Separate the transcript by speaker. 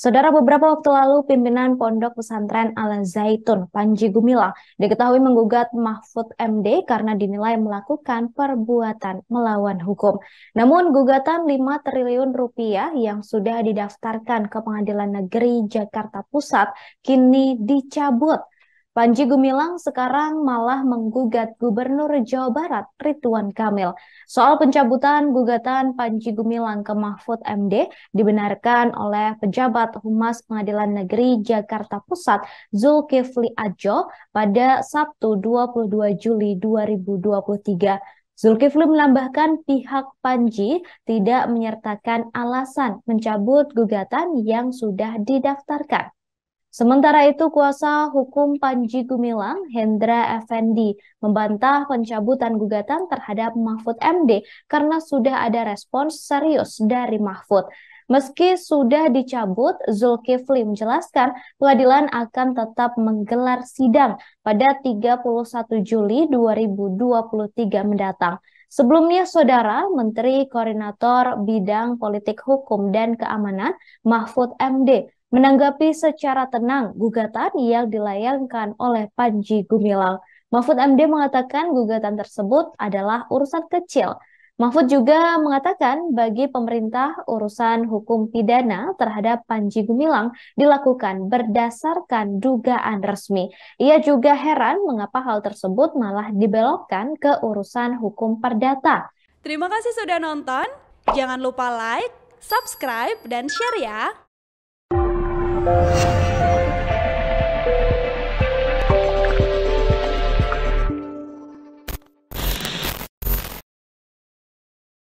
Speaker 1: Saudara beberapa waktu lalu pimpinan Pondok Pesantren Al Zaitun Panji Gumilang diketahui menggugat Mahfud MD karena dinilai melakukan perbuatan melawan hukum. Namun gugatan 5 triliun rupiah yang sudah didaftarkan ke Pengadilan Negeri Jakarta Pusat kini dicabut. Panji Gumilang sekarang malah menggugat Gubernur Jawa Barat Ridwan Kamil. Soal pencabutan gugatan Panji Gumilang ke Mahfud MD dibenarkan oleh pejabat Humas Pengadilan Negeri Jakarta Pusat Zulkifli Adjo pada Sabtu 22 Juli 2023. Zulkifli menambahkan pihak Panji tidak menyertakan alasan mencabut gugatan yang sudah didaftarkan. Sementara itu, kuasa hukum Panji Gumilang, Hendra Effendi, membantah pencabutan gugatan terhadap Mahfud MD karena sudah ada respons serius dari Mahfud. Meski sudah dicabut, Zulkifli menjelaskan pengadilan akan tetap menggelar sidang pada 31 Juli 2023 mendatang. Sebelumnya, Saudara Menteri Koordinator Bidang Politik Hukum dan Keamanan Mahfud MD menanggapi secara tenang gugatan yang dilayangkan oleh Panji Gumilang. Mahfud MD mengatakan gugatan tersebut adalah urusan kecil. Mahfud juga mengatakan bagi pemerintah urusan hukum pidana terhadap Panji Gumilang dilakukan berdasarkan dugaan resmi. Ia juga heran mengapa hal tersebut malah dibelokkan ke urusan hukum perdata.
Speaker 2: Terima kasih sudah nonton. Jangan lupa like, subscribe, dan share ya. Thank you.